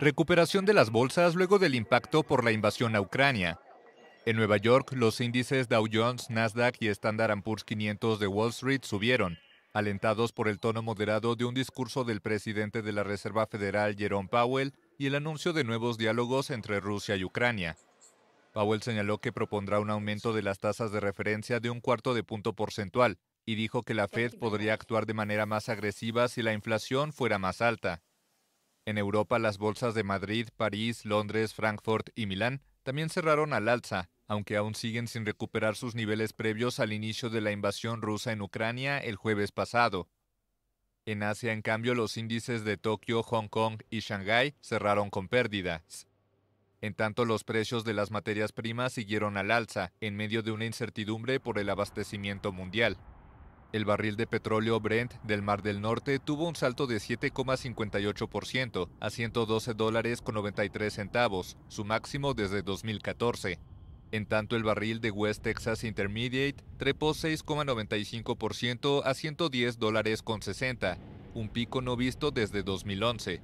Recuperación de las bolsas luego del impacto por la invasión a Ucrania. En Nueva York, los índices Dow Jones, Nasdaq y Standard Poor's 500 de Wall Street subieron, alentados por el tono moderado de un discurso del presidente de la Reserva Federal Jerome Powell y el anuncio de nuevos diálogos entre Rusia y Ucrania. Powell señaló que propondrá un aumento de las tasas de referencia de un cuarto de punto porcentual, y dijo que la Fed podría actuar de manera más agresiva si la inflación fuera más alta. En Europa, las bolsas de Madrid, París, Londres, Frankfurt y Milán también cerraron al alza, aunque aún siguen sin recuperar sus niveles previos al inicio de la invasión rusa en Ucrania el jueves pasado. En Asia, en cambio, los índices de Tokio, Hong Kong y Shanghái cerraron con pérdidas. En tanto, los precios de las materias primas siguieron al alza, en medio de una incertidumbre por el abastecimiento mundial. El barril de petróleo Brent del Mar del Norte tuvo un salto de 7,58% a 112 dólares con 93 centavos, su máximo desde 2014. En tanto, el barril de West Texas Intermediate trepó 6,95% a 110 dólares con 60, un pico no visto desde 2011.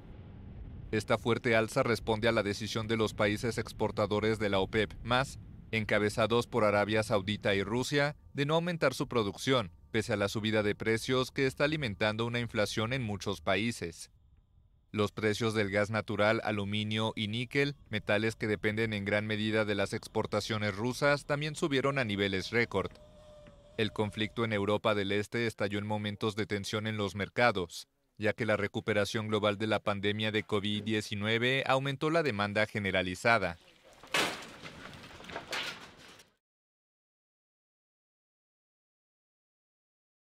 Esta fuerte alza responde a la decisión de los países exportadores de la OPEP, más encabezados por Arabia Saudita y Rusia, de no aumentar su producción, pese a la subida de precios que está alimentando una inflación en muchos países. Los precios del gas natural, aluminio y níquel, metales que dependen en gran medida de las exportaciones rusas, también subieron a niveles récord. El conflicto en Europa del Este estalló en momentos de tensión en los mercados, ya que la recuperación global de la pandemia de COVID-19 aumentó la demanda generalizada,